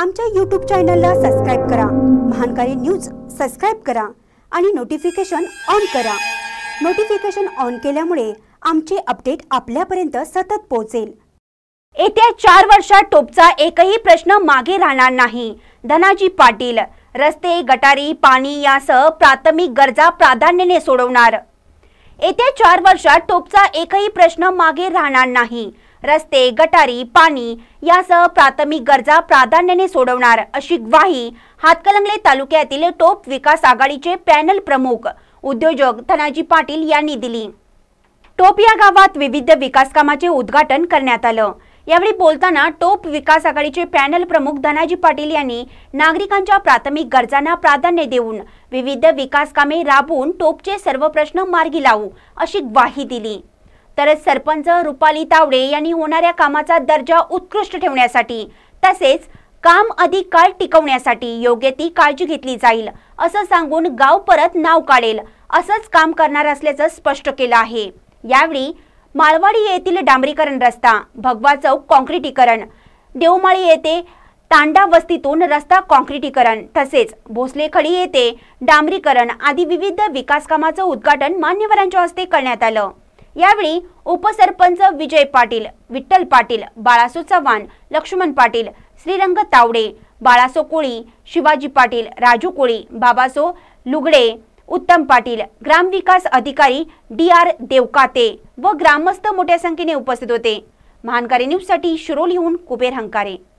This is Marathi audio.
आमच्या यूट्यूब चॅनलला सबस्क्राईब करा महानकारी न्यूज सबस्क्राईब करा आणि नोटिफिकेशन ऑन करा नोटिफिकेशन ऑन केल्यामुळे आमचे अपडेट आपल्यापर्यंत सतत पोहोचेल येत्या चार वर्षात टोपचा एकही प्रश्न मागे राहणार नाही धनाजी पाटील रस्ते गटारी पाणी यासह प्राथमिक गरजा प्राधान्याने सोडवणार येत्या चार वर्षात टोपचा एकही प्रश्न मागे राहणार नाही रस्ते गटारी पाणी यासह प्राथमिक गरजा प्राधान्याने सोडवणार अशी ग्वाही हातकलंगले तालुक्यातील टोप विकास आघाडीचे पॅनल प्रमुख उद्योजक धनाजी पाटील यांनी दिली टोप या गावात विविध विकास कामाचे उद्घाटन करण्यात आलं यावेळी बोलताना टोप विकास आघाडीचे पॅनल प्रमुख धनाजी पाटील यांनी नागरिकांच्या प्राथमिक गरजांना प्राधान्य देऊन विविध विकास कामे राबवून टोपचे सर्व प्रश्न मार्गी लावू अशी ग्वाही दिली तर सरपंच रुपाली तावडे यांनी होणाऱ्या कामाचा दर्जा उत्कृष्ट ठेवण्यासाठी तसेच काम अधिक काळ टिकवण्यासाठी योग्य ती काळजी घेतली जाईल असं सांगून गाव परत नाव काढेल असंच काम करणार असल्याचं स्पष्ट केलं आहे यावेळी माळवाडी येथील डांबरीकरण रस्ता भगवा चौक कॉन्क्रिटीकरण देवमाळी येथे तांडा वस्तीतून रस्ता कॉन्क्रिटीकरण तसेच भोसलेखडी येथे डांबरीकरण आदी विविध विकासकामाचं उद्घाटन मान्यवरांच्या हस्ते करण्यात आलं यावेळी उपसरपंच विजय पाटील विठ्ठल पाटील बाळासो चव्हाण लक्ष्मण पाटील श्रीरंग तावडे बाळासो कोळी शिवाजी पाटील राजू कोळी बाबासो लुगडे उत्तम पाटील ग्रामविकास अधिकारी डी आर देवकाते व ग्रामस्थ मोठ्या संख्येने उपस्थित होते महानकारी न्यूजसाठी शिरोलीहून कुबेर हंकारे